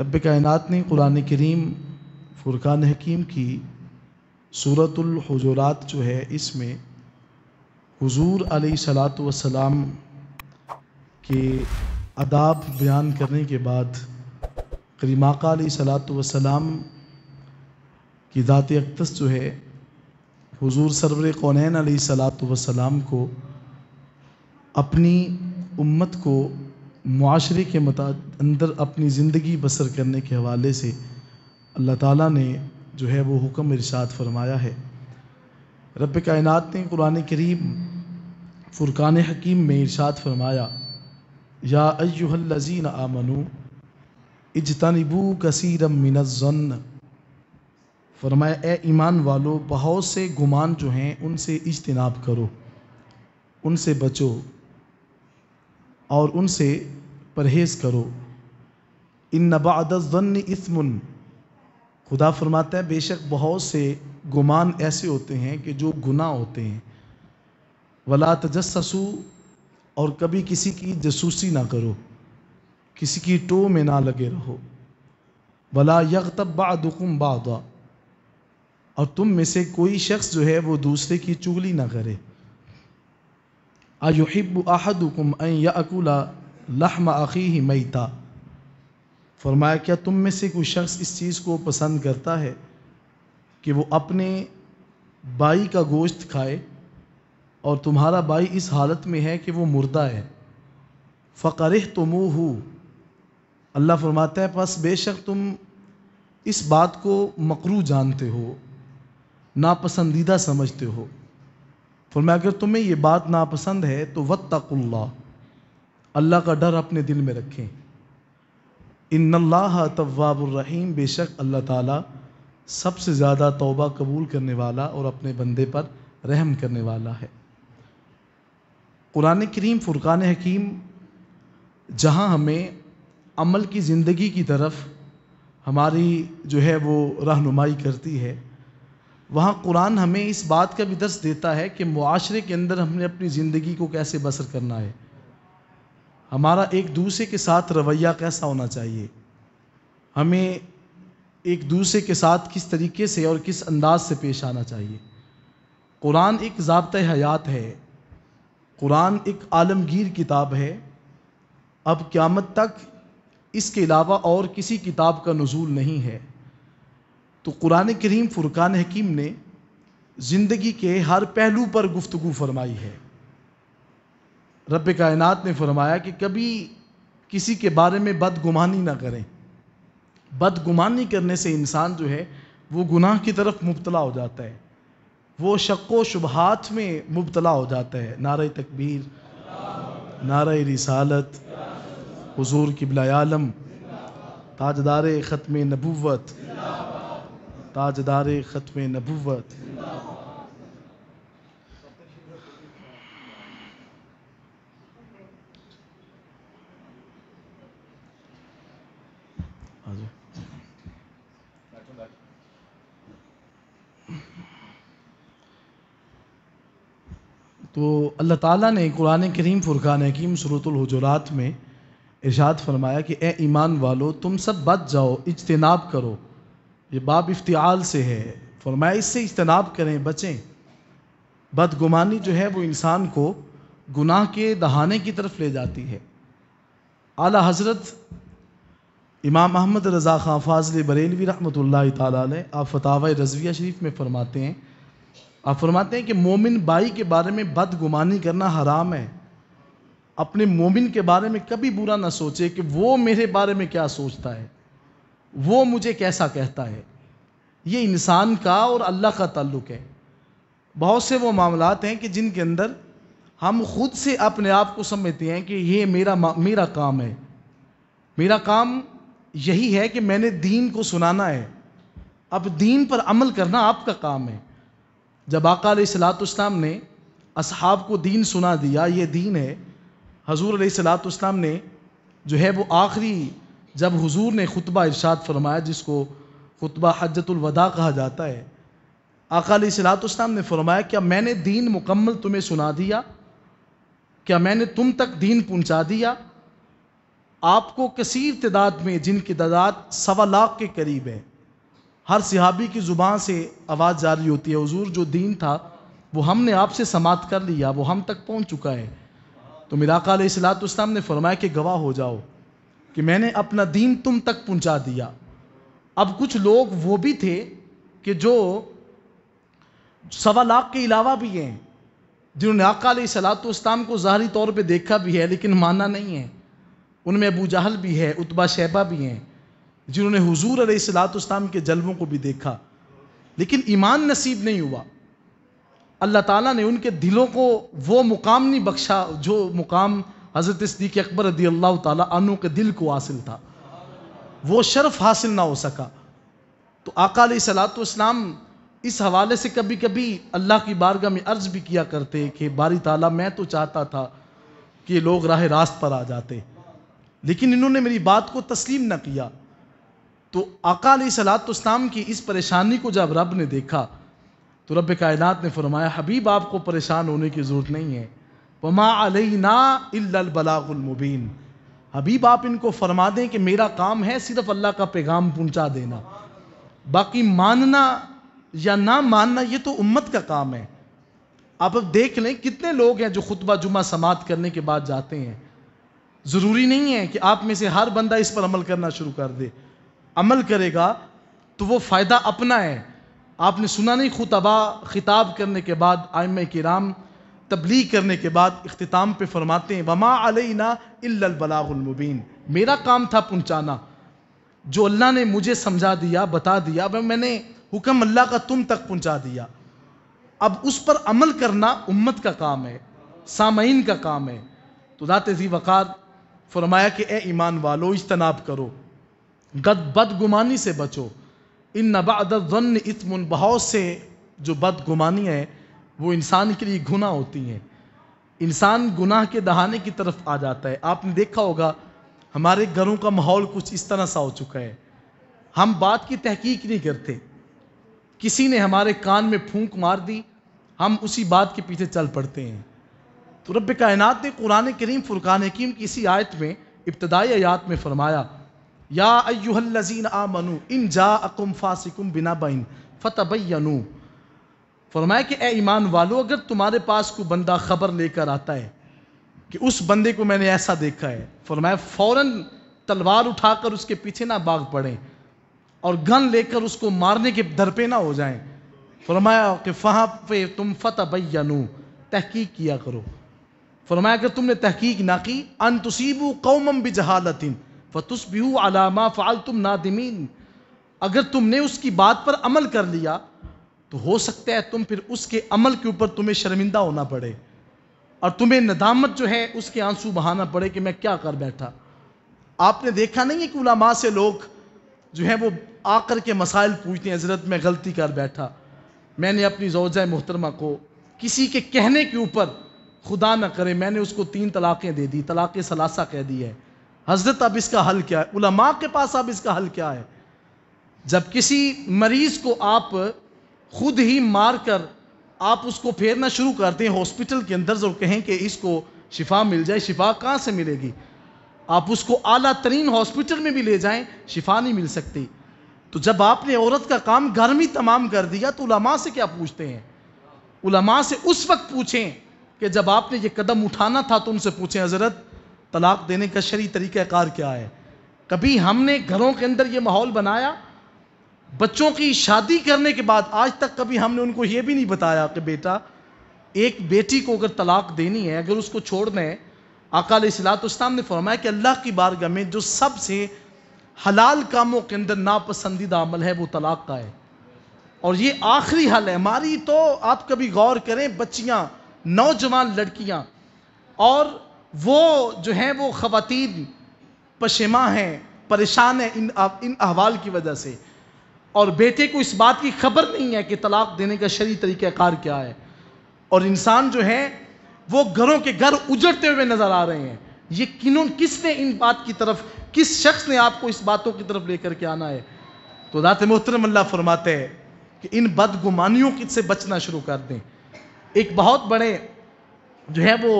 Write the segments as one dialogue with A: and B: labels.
A: रब कायनात ने कुरान करीम फ़ुरक़ान हकीम की सूरतुलहजरात जो है इसमें हुजूर सलात वसलाम के आदाब बयान करने के बाद करीमाका सलात वसलाम की ज़ात अकदस जो है हुजूर सरवर कौनैन सलात वसलाम को अपनी उम्मत को माशरे के मत अंदर अपनी ज़िंदगी बसर करने के हवाले से अल्लाह ताला ने जो है वो हुक्म इरशाद फरमाया है रब कायनात ने कुरान करीम फ़ुरक़ान हकीम में इरशाद फरमाया या अयुहल्लजीन आमनु इजतनबू कसर मिनज़न फरमाया ए ईमान वालों बहुत से गुमान जो हैं उनसे इजतनाब करो उनसे बचो और उनसे परहेज़ करो इन नबादन इसमन खुदा फरमाता है बेशक बहुत से गुमान ऐसे होते हैं कि जो गुना होते हैं वला तजस्सू और कभी किसी की जसूसी ना करो किसी की टो में ना लगे रहो वला यकतब बादुकुम बादा और तुम में से कोई शख्स जो है वो दूसरे की चुगली ना करे अयुब अहदुकुम अकूला लहम आख़ी ही मईता फरमाया क्या तुम में से कोई शख्स इस चीज़ को पसंद करता है कि वो अपने बाई का गोश्त खाए और तुम्हारा बाई इस हालत में है कि वो मुर्दा है फ़कर तुमूह अल्लाह फरमाता है बस बेशक तुम इस बात को मकरू जानते हो नापसंदीदा समझते हो फरमाया अगर तुम्हें ये बात नापसंद है तो वत्तकुल्ला अल्लाह का डर अपने दिल में रखें इन अल्लाह तवाबुलरहीम बेशक अल्लाह ताला सबसे ज़्यादा तौबा कबूल करने वाला और अपने बंदे पर रहम करने वाला है कुरान करीम फ़ुरक़ान हकीम जहाँ हमें अमल की ज़िंदगी की तरफ हमारी जो है वो रहनुमाई करती है वहाँ कुरान हमें इस बात का भी दर्श देता है कि माशरे के अंदर हमने अपनी ज़िंदगी को कैसे बसर करना है हमारा एक दूसरे के साथ रवैया कैसा होना चाहिए हमें एक दूसरे के साथ किस तरीके से और किस अंदाज से पेश आना चाहिए कुरान एक जबत हयात है कुरान एक आलमगीर किताब है अब क़्यामत तक इसके अलावा और किसी किताब का नज़ूल नहीं है तो कुरान करीम फ़ुरक़ान हकीम ने ज़िंदगी के हर पहलू पर गुफ्तु फरमाई है रब कायनात ने फरमाया कि कभी किसी के बारे में बदगुमानी ना करें बदगुमानी करने से इंसान जो है वो गुनाह की तरफ मुबतला हो जाता है वो शक् व शुबहात में मुबतला हो जाता है नार तकबीर नार रिसालत हजूर किबला ताजदार ख़त्म नबूत ताजदार ख़त्म नबूवत तो अल्लाह ताला ने कुरान करीम फ़ुरक़ान हकीम सूरतलहजरात में इर्शाद फरमाया कि ए ईमान वालो तुम सब बच जाओ इजतनाब करो ये बाब इफ्तियाल से है फरमाए इससे इजतनाब करें बचें बदगुमानी जो है वो इंसान को गुनाह के दहाने की तरफ ले जाती है आला हज़रत इमाम अहमद रज़ा खां फाजल बरेलवी रहमत आप फतावा रजविया शरीफ में फ़रमाते हैं आप फरमाते हैं कि मोमिन बाई के बारे में बदगुमानी करना हराम है अपने मोमिन के बारे में कभी बुरा ना सोचे कि वो मेरे बारे में क्या सोचता है वो मुझे कैसा कहता है ये इंसान का और अल्लाह का ताल्लुक है बहुत से वो मामलात हैं कि जिनके अंदर हम खुद से अपने आप को समझते हैं कि ये मेरा मेरा काम है मेरा काम यही है कि मैंने दीन को सुनाना है अब दीन पर अमल करना आपका काम है जब आका सलातम ने असहाब को दीन सुना दिया ये दीन है हजूर सलातम ने जो है वो आखिरी जब हुजूर ने खुतबा इरशाद फरमाया जिसको खुतबा हजतुलवदा कहा जाता है अकाली सलातम ने फरमाया क्या मैंने दीन मुकम्मल तुम्हें सुना दिया क्या मैंने तुम तक दीन पहुँचा दिया आपको कसीर तदाद में जिनकी तादाद सवा लाख के करीब है हर सिहाबी की ज़ुबान से आवाज़ जारी होती है हजूर जो दीन था वो हमने आपसे समाप्त कर लिया वो हम तक पहुँच चुका है तो सलात उसम ने फरमाया कि गवाह हो जाओ कि मैंने अपना दीन तुम तक पहुंचा दिया अब कुछ लोग वो भी थे कि जो सवा लाख के अलावा भी हैं जिन्होंने आका सलात इस्लाम को ज़ाहरी तौर पे देखा भी है लेकिन माना नहीं है उनमें अबू जहल भी है उतबा शैबा भी हैं जिन्होंने हुजूर सलातम के जलवों को भी देखा लेकिन ईमान नसीब नहीं हुआ अल्लाह ताला ने उनके दिलों को वो मुकाम नहीं बख्शा जो मुकाम हज़रत सदीक अकबर रदी अल्लाह तु के दिल को हासिल था वो शर्फ हासिल ना हो सका तो आका सलातम इस हवाले से कभी कभी अल्लाह की बारगाह में अर्ज भी किया करते कि बारी ताला मैं तो चाहता था कि लोग राह रास्त पर आ जाते लेकिन इन्होंने मेरी बात को तस्लीम ना किया तो आका सलातम की इस परेशानी को जब रब ने देखा तो रब कायनात ने फरमाया हबीब आपको परेशान होने की ज़रूरत नहीं है वमा अलैना मुबीन हबीब आप इनको फरमा दें कि मेरा काम है सिर्फ अल्लाह का पैगाम पहुंचा देना बाकी मानना या ना मानना ये तो उम्मत का काम है आप अब देख लें कितने लोग हैं जो खुतबा जुमा समात करने के बाद जाते हैं ज़रूरी नहीं है कि आप में से हर बंदा इस पर अमल करना शुरू कर दे अमल करेगा तो वो फ़ायदा अपना है आपने सुना नहीं खुतबा खिताब करने के बाद के राम तबलीग करने के बाद अख्ताम पे फरमाते हैं वमा अलना इलाबलामुबीन मेरा काम था पहुँचाना जो अल्लाह ने मुझे समझा दिया बता दिया वह मैंने हुक्म अल्लाह का तुम तक पहुँचा दिया अब उस पर अमल करना उम्मत का काम है सामीन का काम है तो दात जी वक़ार फरमाया कि ए ईमान वालो इजतनाब करो गद बदगुमानी से बचो इन नबादन इतमन बहुत से जो बदगुमानी है वो इंसान के लिए गुना होती हैं इंसान गुनाह के दहाने की तरफ आ जाता है आपने देखा होगा हमारे घरों का माहौल कुछ इस तरह सा हो चुका है हम बात की तहकीक नहीं करते किसी ने हमारे कान में फूंक मार दी हम उसी बात के पीछे चल पड़ते हैं तो रब कायनात ने कुरान करीम फ़ुरकान हकीम की इसी आयत में इब्तदाई आयात में फरमाया या अयुहल्लजीन आ मनु इन जा अकुम फासिकुम बिना बिन फ़तबैनु फरमाया कि ए ईमान वालों अगर तुम्हारे पास कोई बंदा खबर लेकर आता है कि उस बंदे को मैंने ऐसा देखा है फरमाया फौरन तलवार उठाकर उसके पीछे ना भाग पड़े और गन लेकर उसको मारने के दर पे ना हो जाए फरमाया कि फ़हाँ पे तुम फ़तबैनू तहकीक किया करो फरमाया अगर तुमने तहकीक ना की अन तुसीबू कौमम बिजहालतिन फतुसबिहू अलामा फ़ाल तुम नादिमीन अगर तुमने उसकी बात पर अमल कर लिया तो हो सकता है तुम फिर उसके अमल के ऊपर तुम्हें शर्मिंदा होना पड़े और तुम्हें नदामत जो है उसके आंसू बहाना पड़े कि मैं क्या कर बैठा आपने देखा नहीं है कि उलामा से लोग जो है वो आकर के मसाइल पूछते हैं हजरत मैं गलती कर बैठा मैंने अपनी जोजा मोहतरमा को किसी के कहने के ऊपर खुदा ना करे मैंने उसको तीन तलाक़ें दे दी तलाक़ सलासा कह दी है हजरत अब इसका हल क्या है उलमा के पास अब इसका हल क्या है जब किसी मरीज़ को आप खुद ही मार कर आप उसको फेरना शुरू कर दें हॉस्पिटल के अंदर जो कहें कि इसको शिफा मिल जाए शिफा कहाँ से मिलेगी आप उसको आला तरीन हॉस्पिटल में भी ले जाएं शिफा नहीं मिल सकती तो जब आपने औरत का काम घर में तमाम कर दिया तो उलमा से क्या पूछते हैं उलमा से उस वक्त पूछें कि जब आपने ये कदम उठाना था तो उनसे पूछें हज़रत तलाक देने का शरी तरीक़ाकार क्या है कभी हमने घरों के अंदर ये माहौल बनाया बच्चों की शादी करने के बाद आज तक कभी हमने उनको ये भी नहीं बताया कि बेटा एक बेटी को अगर तलाक देनी है अगर उसको छोड़ना है अकाल सलातम ने फरमाया कि अल्लाह की बारगाह में जो सबसे हलाल कामों के अंदर नापसंदीदा अमल है वो तलाक का है और ये आखिरी हल है हमारी तो आप कभी गौर करें बच्चियाँ नौजवान लड़कियाँ और वो जो हैं वो ख़वान पशमा हैं परेशान हैं इन इन अहवाल की वजह से और बेटे को इस बात की खबर नहीं है कि तलाक देने का शरी तरीक़ार क्या है और इंसान जो है वो घरों के घर उजड़ते हुए नज़र आ रहे हैं ये किनों किसने इन बात की तरफ किस शख्स ने आपको इस बातों की तरफ लेकर के आना है तो दाते मोहतरम अल्लाह फरमाते हैं कि इन बदगुमानियों से बचना शुरू कर दें एक बहुत बड़े जो है वो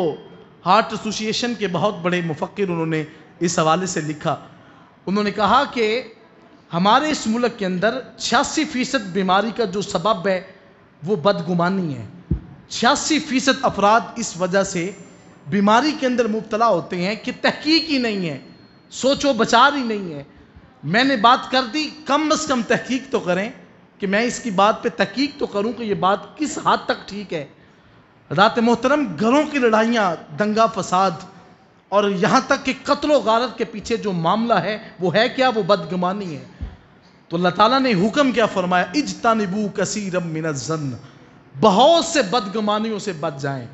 A: हार्ट एसोसिएशन के बहुत बड़े मुफक्र उन्होंने इस हवाले से लिखा उन्होंने कहा कि हमारे इस मुल्क के अंदर छियासी फ़ीसद बीमारी का जो सबब है वो बदगुमानी है छियासी फ़ीसद अफराद इस वजह से बीमारी के अंदर मुबतला होते हैं कि तहकीक ही नहीं है सोचो बचार ही नहीं है मैंने बात कर दी कम अज़ कम तहकीक तो करें कि मैं इसकी बात पे तहकीक तो करूं कि ये बात किस हद तक ठीक है रात मोहतरम घरों की लड़ाइयाँ दंगा फसाद और यहाँ तक कि कतलो गारत के पीछे जो मामला है वो है क्या वो बदगुमानी है तो अल्लाह ताला ने हुक्म क्या फरमाया इजता निबू कसीरम जन्न बहुत से बदगुमानियों से बच जाएं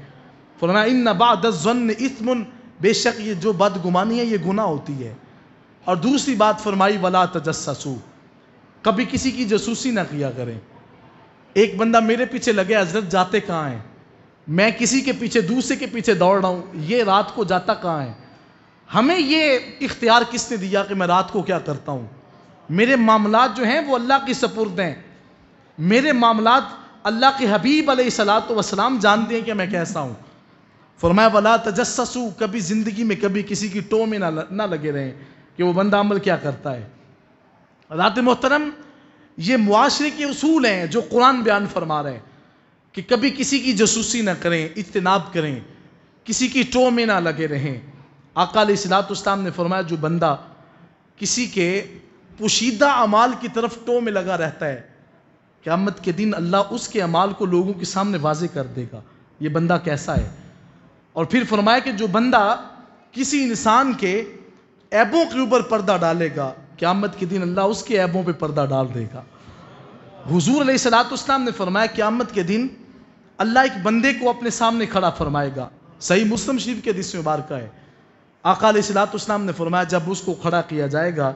A: फरमाया इन नबादन इसमन बेशक ये जो बदगुमानी है ये गुना होती है और दूसरी बात फरमाई वला तजस्सू कभी किसी की जसूसी ना किया करें एक बंदा मेरे पीछे लगे हजरत जाते कहाँ हैं मैं किसी के पीछे दूसरे के पीछे दौड़ रहा हूँ ये रात को जाता कहाँ है हमें ये इख्तियार किसने दिया कि मैं रात को क्या करता हूँ मेरे मामला जो हैं वो अल्लाह की सपुर्द हैं मेरे मामला अल्लाह के हबीब सलात वसलाम जानते हैं कि मैं कैसा हूँ फरमाया वाला तजस्सू कभी ज़िंदगी में कभी किसी की टो में ना ना लगे रहें कि वो बंदा अमल क्या करता है रात मोहतरम ये मुआरे के असूल हैं जो कुरान बयान फरमा रहे हैं कि कभी किसी की जसूसी ना करें इजतनाब करें किसी की टो में ना लगे रहें अकाल सलात ने फरमाया जो बंदा किसी के पोशीदा अमाल की तरफ टो में लगा रहता है क़्यामत के दिन अल्लाह उसके अमाल को लोगों के सामने वाजे कर देगा ये बंदा कैसा है और फिर फरमाया कि जो बंदा किसी इंसान के ऐबों के ऊपर पर्दा डालेगा क़्यामत के दिन अल्लाह उसके ऐबों पर पर्दा डाल देगा हुजूर सलातम ने फरमाया क़्यामत के दिन अल्लाह एक बंदे को अपने सामने खड़ा फरमाएगा सही मुस्लिम शरीफ के दिस का है आकाल सलातम ने फरमाया जब उसको खड़ा किया जाएगा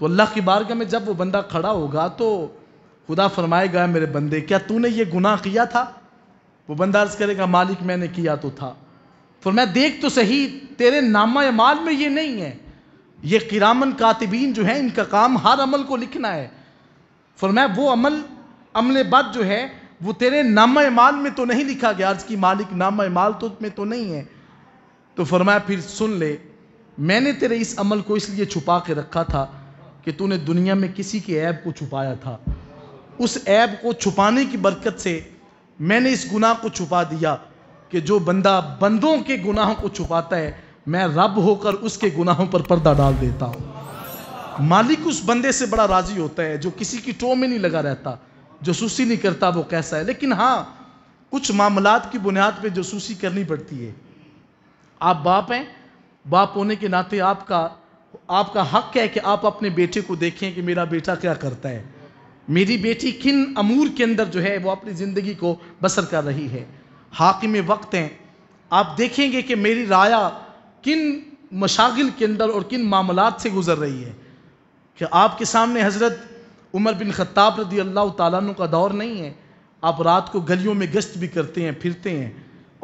A: तो अल्लाह की बारगाह में जब वो बंदा खड़ा होगा तो खुदा फरमाएगा मेरे बंदे क्या तूने ये गुनाह किया था वो बंदा अर्ज करेगा मालिक मैंने किया तो था फिर मैं देख तो सही तेरे नामा माल में ये नहीं है ये किरामन कातबीन जो है इनका काम हर अमल को लिखना है फिर मैं वो अमल अमल बद जो है वो तेरे नामा माल में तो नहीं लिखा गया अर्ज की मालिक नामा माल तो में तो नहीं है तो फरमाया फिर सुन ले मैंने तेरे इस अमल को इसलिए छुपा के रखा था कि तूने दुनिया में किसी के ऐब को छुपाया था उस ऐब को छुपाने की बरकत से मैंने इस गुनाह को छुपा दिया कि जो बंदा बंदों के गुनाहों को छुपाता है मैं रब होकर उसके गुनाहों पर पर्दा डाल देता हूँ मालिक उस बंदे से बड़ा राजी होता है जो किसी की टो में नहीं लगा रहता जो सूसी नहीं करता वो कैसा है लेकिन हाँ कुछ मामलात की बुनियाद पे सूसी करनी पड़ती है आप बाप हैं बाप होने के नाते आपका आपका हक है कि आप अपने बेटे को देखें कि मेरा बेटा क्या करता है मेरी बेटी किन अमूर के अंदर जो है वो अपनी ज़िंदगी को बसर कर रही है हाकिम वक्त हैं आप देखेंगे कि मेरी राया किन मशागिल के अंदर और किन मामलात से गुजर रही है कि आपके सामने हज़रत उमर बिन खत्ताब रदी अल्लाह तु का दौर नहीं है आप रात को गलियों में गश्त भी करते हैं फिरते हैं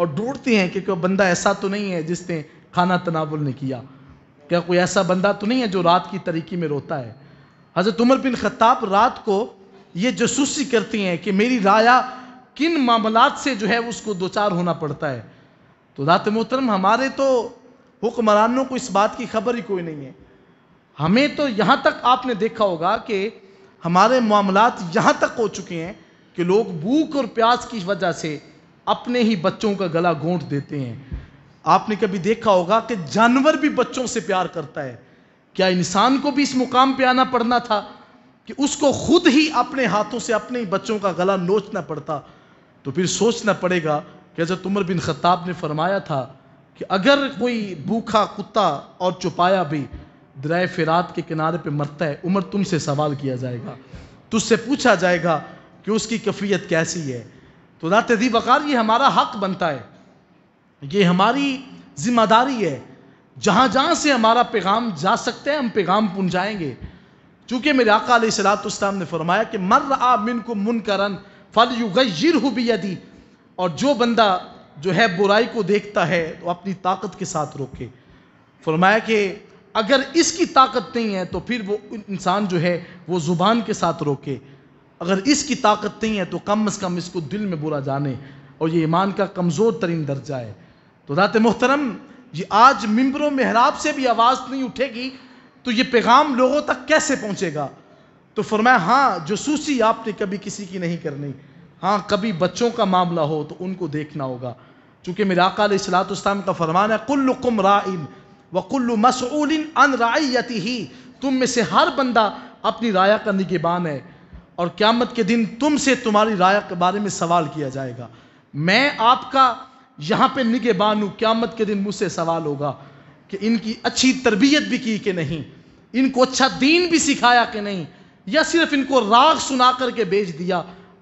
A: और ढूंढते हैं कि कोई बंदा ऐसा तो नहीं है जिसने खाना तनावल ने किया क्या कोई ऐसा बंदा तो नहीं है जो रात की तरीकी में रोता है हज़रत उमर बिन खत्ताब रात को ये जसूसी करती हैं कि मेरी राया किन मामलात से जो है उसको दो चार होना पड़ता है तो रात मोहतरम हमारे तो हुक्मरानों को इस बात की खबर ही कोई नहीं है हमें तो यहाँ तक आपने देखा होगा कि हमारे मामलात यहाँ तक हो चुके हैं कि लोग भूख और प्यास की वजह से अपने ही बच्चों का गला घोंट देते हैं आपने कभी देखा होगा कि जानवर भी बच्चों से प्यार करता है क्या इंसान को भी इस मुकाम पे आना पड़ना था कि उसको खुद ही अपने हाथों से अपने ही बच्चों का गला नोचना पड़ता तो फिर सोचना पड़ेगा कि हजरत उमर बिन खत्ताब ने फरमाया था कि अगर कोई भूखा कुत्ता और चुपाया भी दरए फिरात के किनारे पे मरता है उमर तुमसे सवाल किया जाएगा तुझसे पूछा जाएगा कि उसकी कफियत कैसी है तो रात दी बकार ये हमारा हक बनता है ये हमारी जिम्मेदारी है जहाँ जहाँ से हमारा पैगाम जा सकते हैं हम पैगाम पहुंचाएंगे चूँकि मेरे आका सलातम ने फरमाया कि मर आ मिन को मुन करन फल युगिर यदि और जो बंदा जो है बुराई को देखता है तो अपनी ताकत के साथ रोके फरमाया कि अगर इसकी ताकत नहीं है तो फिर वो इंसान जो है वो ज़ुबान के साथ रोके अगर इसकी ताकत नहीं है तो कम अज़ कम इसको दिल में बुरा जाने और ये ईमान का कमज़ोर तरीन दर्जा है तो रात मोहतरम ये आज मम्बर महराब से भी आवाज़ नहीं उठेगी तो ये पैगाम लोगों तक कैसे पहुँचेगा तो फरमाया हाँ जसूसी आपने कभी किसी की नहीं करनी हाँ कभी बच्चों का मामला हो तो उनको देखना होगा चूँकि मेरा अकाल सलातम का फरमान है कुम राइन व कुल्लु मसूल अन रायती ही तुम में से हर बंदा अपनी राया का निगेबान है और क़्यामत के दिन तुमसे तुम्हारी राय के बारे में सवाल किया जाएगा मैं आपका यहाँ पे निगे बानू क्यामत के दिन मुझसे सवाल होगा कि इनकी अच्छी तरबियत भी की कि नहीं इनको अच्छा दीन भी सिखाया कि नहीं या सिर्फ इनको राग सुना करके बेच दिया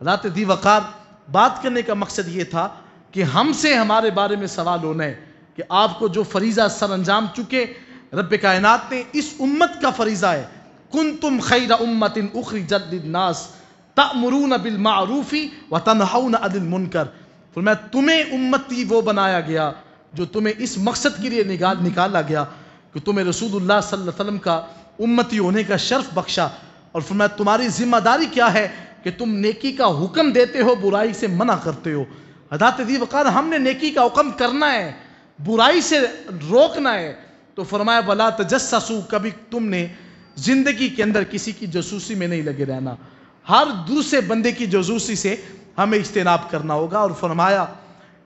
A: रात दी वकार बात करने का मकसद ये था कि हमसे हमारे बारे में सवाल होना है कि आपको जो फरीज़ा सर अंजाम चुके रब कायनात ने इस उम्मत का फरीज़ा है कुन तुम खैर इन उखरी जदनास तमरून मारूफी व तनहा अदिल मुनकर मैं तुम्हें उम्मती वो बनाया गया जो तुम्हें इस मकसद के लिए निकाल निकाला गया कि तुम्हें रसूलुल्लाह सल्लल्लाहु अलैहि वसल्लम का उम्मती होने का शर्फ बख्शा और फरमाया तुम्हारी जिम्मेदारी क्या है कि तुम नेकी का हुक्म देते हो बुराई से मना करते हो हदात दी वकार हमने नेकी का हुक्म करना है बुराई से रोकना है तो फरमाया बला तजस्सू कभी तुमने ज़िंदगी के अंदर किसी की जसूसी में नहीं लगे रहना हर दूसरे बंदे की जसूसी से हमें इज्तनाब करना होगा और फरमाया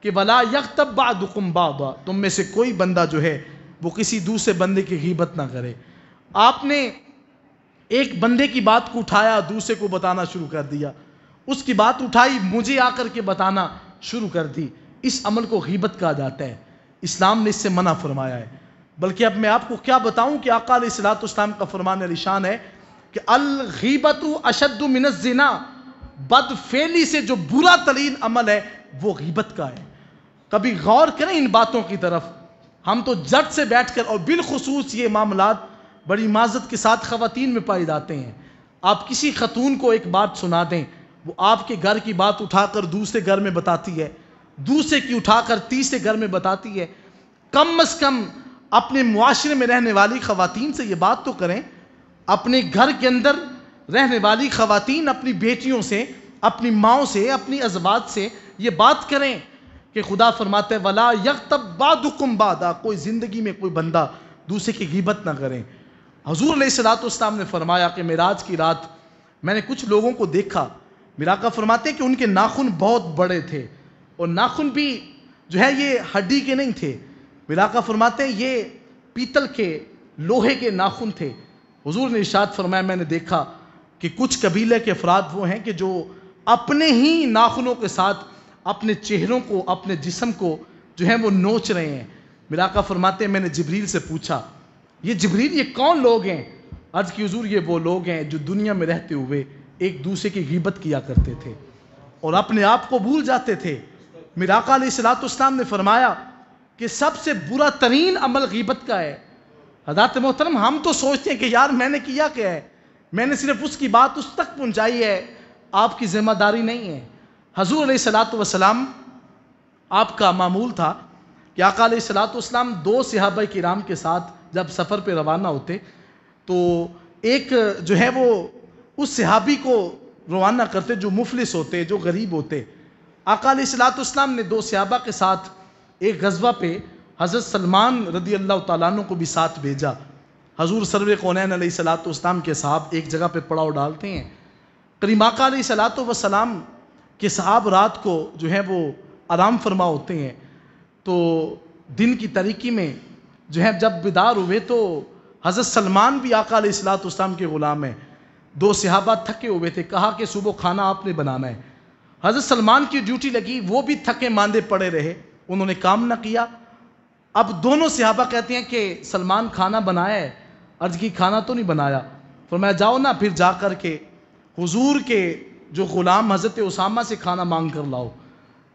A: कि वला यकतब बादुकुम बाबा तुम में से कोई बंदा जो है वो किसी दूसरे बंदे की गिबत ना करे आपने एक बंदे की बात को उठाया दूसरे को बताना शुरू कर दिया उसकी बात उठाई मुझे आकर के बताना शुरू कर दी इस अमल को गीबत कहा जाता है इस्लाम ने इससे मना फरमाया है बल्कि अब मैं आपको क्या बताऊं कि अकाल सलात इस्लाम का फरमान निशान है कि अलगीबत अशद मिनजना बदफेली से जो बुरा तरीन अमल है वो गिबत का है कभी गौर करें इन बातों की तरफ हम तो जट से बैठ कर और बिलखसूस ये मामला बड़ी माजत के साथ खातन में पाए जाते हैं आप किसी खतून को एक बात सुना दें वो आपके घर की बात उठाकर दूसरे घर में बताती है दूसरे की उठाकर तीसरे घर में बताती है कम अज़ कम अपने मुआरे में रहने वाली ख़वान से ये बात तो करें अपने घर के अंदर रहने वाली ख़वान अपनी बेटियों से अपनी माओ से अपनी अजबात से ये बात करें कि खुदा फरमाते वला तब बादुकुम बादा कोई ज़िंदगी में कोई बंदा दूसरे की गिबत ना करें हजूर सलातम ने फरमाया कि मेराज की रात मैंने कुछ लोगों को देखा मिराका फरमाते कि उनके नाखून बहुत बड़े थे और नाखून भी जो है ये हड्डी के नहीं थे मिराका फरमाते ये पीतल के लोहे के नाखून थे हजूर ने इशाद फरमाया मैंने देखा कि कुछ कबीले के अफराद वो हैं कि जो अपने ही नाखूनों के साथ अपने चेहरों को अपने जिसम को जो है वो नोच रहे हैं मिलाका फरमाते मैंने जबरील से पूछा ये जबरील ये कौन लोग हैं अर्ज की हजूर ये वो लोग हैं जो दुनिया में रहते हुए एक दूसरे की गिबत किया करते थे और अपने आप को भूल जाते थे मिराका सलातम ने फरमाया कि सबसे बुरा तरीन अमल गिबत का है हदात मोहतरम हम तो सोचते हैं कि यार मैंने किया क्या है मैंने सिर्फ उसकी बात उस तक पहुँचाई है आपकी जिम्मेदारी नहीं है हजूर सलात वसलाम आपका मामूल था कि आका सलात वसलाम दो सिहाब किराम के साथ जब सफ़र पर रवाना होते तो एक जो है वो उस सिहाबी को रवाना करते जो मुफलिस होते जो गरीब होते आका सलातम ने दो सिहाबा के साथ एक गजबा पे हज़रत सलमान रदी अल्लाह तु को भी साथ भेजा हजूर सरव कौन सलातम के साहब एक जगह पे पड़ाव डालते हैं आका सलात वसलाम के साहब रात को जो है वो आराम फरमा होते हैं तो दिन की तरीकी में जो है जब बेदार हुए तो हज़रत सलमान भी आका उसम के ग़ुलाम हैं दो सिहाबा थके हुए थे कहा कि सुबह खाना आपने बनाना है हज़रत सलमान की ड्यूटी लगी वो भी थके मांदे पड़े रहे उन्होंने काम ना किया अब दोनों सिहाबा कहते हैं कि सलमान खाना बनाया है अर्ज की खाना तो नहीं बनाया मैं जाओ ना फिर जा कर के हुजूर के जो ग़ुलाम हज़रत उसामा से खाना मांग कर लाओ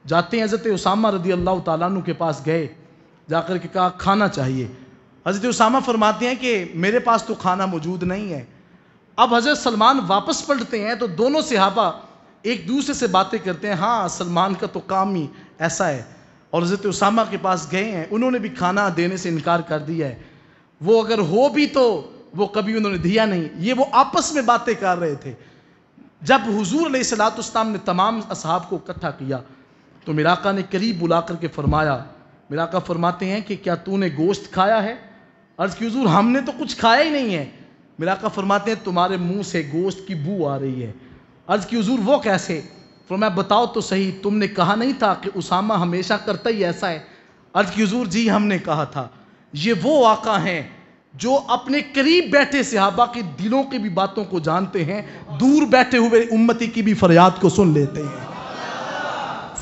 A: जाते हैं हज़रत उसामा रदी अल्लाह तु के पास गए जाकर के कहा खाना चाहिए हज़रत उसामा फरमाते हैं कि मेरे पास तो खाना मौजूद नहीं है अब हज़रत सलमान वापस पलटते हैं तो दोनों सिहाबा एक दूसरे से बातें करते हैं हाँ सलमान का तो काम ही ऐसा है और हज़रत उसामा के पास गए हैं उन्होंने भी खाना देने से इनकार कर दिया है वो अगर हो भी तो वो कभी उन्होंने दिया नहीं ये वो आपस में बातें कर रहे थे जब हुजूर सलातम ने तमाम असहाब को इकट्ठा किया तो मिराका ने करीब बुला करके फरमाया मिराका फरमाते हैं कि क्या तूने गोश्त खाया है अर्ज़ की हजूर हमने तो कुछ खाया ही नहीं है मिराका फरमाते हैं तुम्हारे मुंह से गोश्त की बू आ रही है अर्ज़ की हजूर वो कैसे फरमाया बताओ तो सही तुमने कहा नहीं था कि उसामा हमेशा करता ही ऐसा है अर्ज़ की हजूर जी हमने कहा था ये वो वाक़ा हैं जो अपने करीब बैठे सिहाबा के दिलों की भी बातों को जानते हैं दूर बैठे हुए उम्मती की भी फरियाद को सुन लेते हैं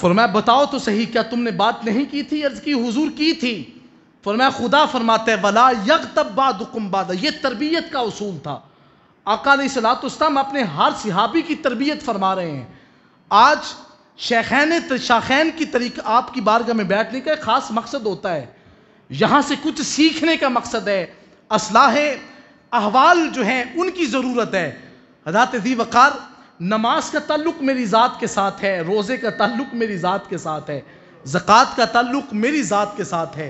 A: फरमाया बताओ तो सही क्या तुमने बात नहीं की थी अर्ज की हुजूर की थी फरमाया खुदा फरमाते वला यक तब्बाद ये तरबियत का उसूल था अकाल सलातम अपने हर सिहाबी की तरबियत फरमा रहे हैं आज शेखैन शाखैन की तरीक आपकी बारगाह में बैठने का खास मकसद होता है यहाँ से कुछ सीखने का मकसद है असलाह अहवाल जो हैं उनकी ज़रूरत है हजरत दी वक़ार नमाज का तल्लुक मेरी ज़ात के साथ है रोज़े का तल्लुक मेरी ज़ात के साथ है ज़क़़त का तल्लुक मेरी ज़ात के साथ है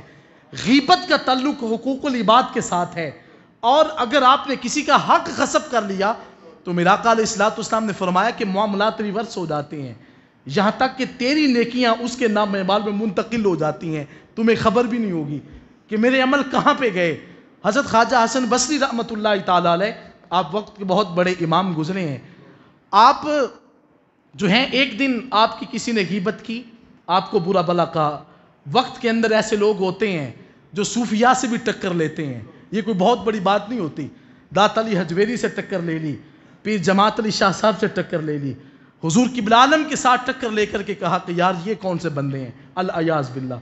A: गीबत का तल्लुक हुकूक इबाद के साथ है और अगर आपने किसी का हक गसब कर लिया तो असलात इस्लाम ने फरमाया कि मामलात रिवर्स हो जाते हैं यहाँ तक कि तेरी नेकियाँ उसके नाम में मुंतकिल हो जाती हैं तुम्हें खबर भी नहीं होगी कि मेरे अमल कहाँ पर गए हज़रत ख्वाजा हसन बसरी रहमत आप वक्त के बहुत बड़े इमाम गुजरे हैं आप जो हैं एक दिन आपकी किसी ने गिबत की आपको बुरा भला कहा वक्त के अंदर ऐसे लोग होते हैं जो सूफिया से भी टक्कर लेते हैं ये कोई बहुत बड़ी बात नहीं होती दात अली हजवेरी से टक्कर ले ली पीर जमात अली शाह साहब से टक्कर ले ली हुजूर किबलालम के साथ टक्कर लेकर के कहा कि यार ये कौन से बंदे हैं अल अयाज बिल्ला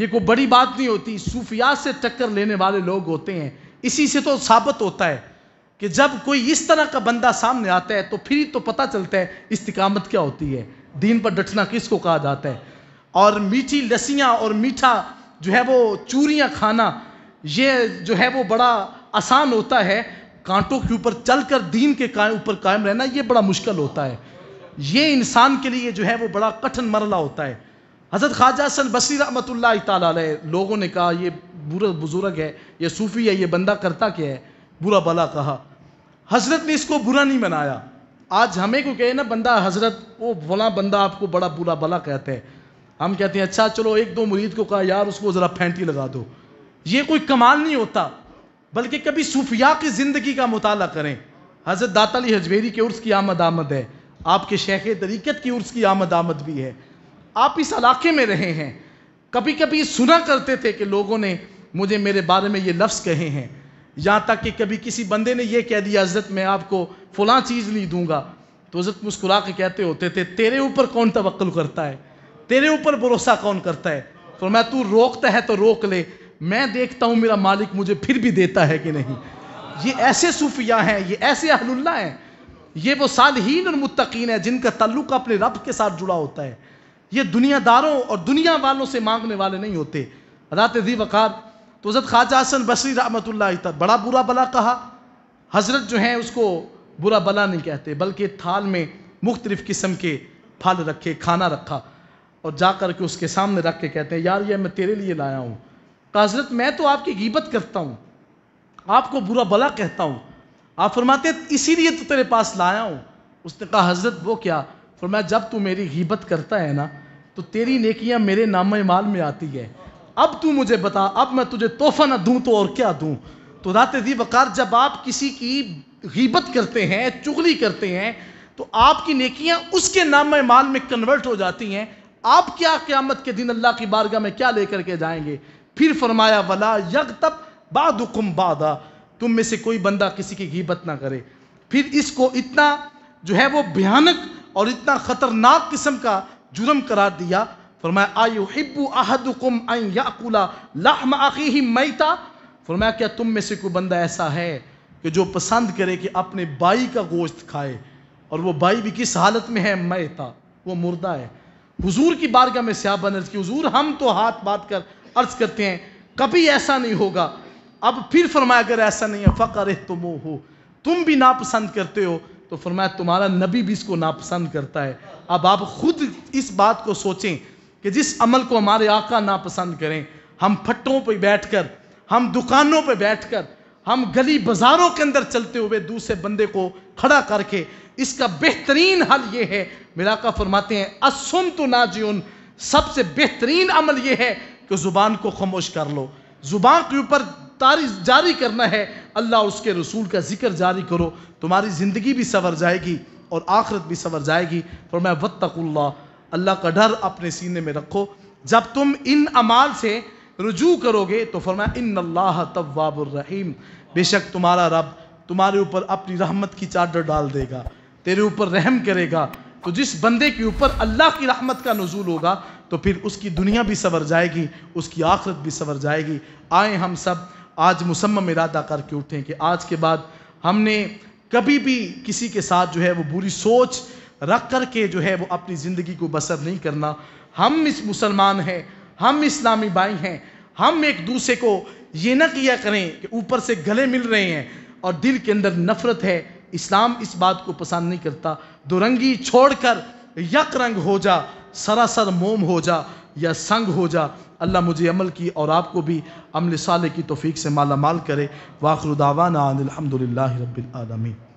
A: ये कोई बड़ी बात नहीं होती सूफिया से टक्कर लेने वाले लोग होते हैं इसी से तो साबित होता है कि जब कोई इस तरह का बंदा सामने आता है तो फिर तो पता चलता है इस्तकामत क्या होती है दीन पर डटना किसको कहा जाता है और मीठी लस्सियाँ और मीठा जो है वो चूरियाँ खाना ये जो है वो बड़ा आसान होता है कांटों के ऊपर चल कर दीन के ऊपर कायम रहना ये बड़ा मुश्किल होता है ये इंसान के लिए जो है वो बड़ा कठिन मरला होता है हज़रत ख्वाजा हसन बसी रहमत लोगों ने कहा ये बुरा बुज़ुर्ग है ये सूफ़ी है ये बंदा करता क्या है बुरा भला कहा हज़रत ने इसको बुरा नहीं मनाया आज हमें को कहे ना बंदा हज़रत वो फला बंदा आपको बड़ा बुरा भला कहते हैं हम कहते हैं अच्छा चलो एक दो मुरीद को कहा यार उसको ज़रा फेंटी लगा दो ये कोई कमाल नहीं होता बल्कि कभी सूफिया की ज़िंदगी का मुताल करें हज़रत दाता अली हजवेरी के उर्स की आमद आमद है आपके शेख तरीक़त की उर्स की आमद आमद भी है आप इस इलाके में रहे हैं कभी कभी सुना करते थे कि लोगों ने मुझे मेरे बारे में ये लफ्ज़ कहे हैं यहाँ तक कि कभी किसी बंदे ने यह कह दिया हज़रत मैं आपको फलां चीज़ नहीं दूंगा तो हज़रत मुस्कुरा के कहते होते थे तेरे ऊपर कौन तवक्ल करता है तेरे ऊपर भरोसा कौन करता है तो मैं तू रोकता है तो रोक ले मैं देखता हूँ मेरा मालिक मुझे फिर भी देता है कि नहीं ये ऐसे सूफिया हैं ये ऐसे अहलुल्ला हैं ये वो सालहीन और मुतकीन है जिनका तल्लुक अपने रब के साथ जुड़ा होता है ये दुनियादारों और दुनिया वालों से मांगने वाले नहीं होते रात दी वक़ार तो हज़रत ख्वाजा हसन बसरी रहमत बड़ा बुरा भला कहा हज़रत जो हैं उसको बुरा भला नहीं कहते बल्कि थाल में मुख्तलिफ़ किस्म के फल रखे खाना रखा और जा कर के उसके सामने रख के कहते हैं यार ये मैं तेरे लिए लाया हूँ कहा हज़रत मैं तो आपकी गिबत करता हूँ आपको बुरा भला कहता हूँ आप फरमाते इसीलिए तो तेरे पास लाया हूँ उसने कहा हज़रत वो क्या फरमाया जब तू मेरी हिब्बत करता है ना तो तेरी नेकियां मेरे नाम माल में आती है अब तू मुझे बता अब मैं तुझे तोहफा ना दूं तो और क्या दूं तो रात दी वकार जब आप किसी की गिबत करते हैं चुगली करते हैं तो आपकी नेकियां उसके नाम माल में कन्वर्ट हो जाती हैं आप क्या क्यामत के दिन अल्लाह की बारगाह में क्या लेकर के जाएंगे फिर फरमाया वला यग तब बाम बा तुम में से कोई बंदा किसी की गिबत ना करे फिर इसको इतना जो है वो भयानक और इतना ख़तरनाक किस्म का जुर्म करार दिया फरमाया आयु हिब्बू अहदुकुम याकुला लाहम आखी मैता फरमाया क्या तुम में से कोई बंदा ऐसा है कि जो पसंद करे कि अपने बाई का गोश्त खाए और वो बाई भी किस हालत में है मैता वो मुर्दा है हुजूर की बारगाह में स्याह बन की हुजूर हम तो हाथ बात कर अर्ज करते हैं कभी ऐसा नहीं होगा अब फिर फरमाया अगर ऐसा नहीं है फ़कर तुम हो तुम भी नापसंद करते हो तो फरमाया तुम्हारा नबी भी इसको नापसंद करता है अब आप खुद इस बात को सोचें कि जिस अमल को हमारे आका नापसंद करें हम फट्टों पर बैठकर हम दुकानों पर बैठकर हम गली बाजारों के अंदर चलते हुए दूसरे बंदे को खड़ा करके इसका बेहतरीन हल ये है मेरा का फरमाते हैं असुम तो नाजियन सबसे बेहतरीन अमल ये है कि ज़ुबान को खामोश कर लो ज़ुबान के ऊपर तारीफ जारी करना है अल्लाह उसके रसूल का जिक्र जारी करो तुम्हारी ज़िंदगी भी संवर जाएगी और आखरत भी संवर जाएगी और मैं वत्तकुल्ला अल्लाह का डर अपने सीने में रखो जब तुम इन अमाल से रजू करोगे तो फरमाया इन अल्लाह तवाबुररहीम बेशक तुम्हारा रब तुम्हारे ऊपर अपनी रहमत की चादर डाल देगा तेरे ऊपर रहम करेगा तो जिस बंदे के ऊपर अल्लाह की रहमत का नजूल होगा तो फिर उसकी दुनिया भी सवर जाएगी उसकी आखरत भी सवर जाएगी आए हम सब आज मुसम्म इरादा करके उठें कि आज के बाद हमने कभी भी किसी के साथ जो है वो बुरी सोच रख कर के जो है वो अपनी ज़िंदगी को बसर नहीं करना हम इस मुसलमान हैं हम इस्लामी भाई हैं हम एक दूसरे को ये न किया करें कि ऊपर से गले मिल रहे हैं और दिल के अंदर नफरत है इस्लाम इस बात को पसंद नहीं करता दुरंगी छोड़कर यक रंग हो जा सरासर मोम हो जा या संग हो जा अल्लाह मुझे अमल की और आपको भी अमल साले की तोफ़ी से माला माल करे वाखरुदावाना अलहमदिल्ला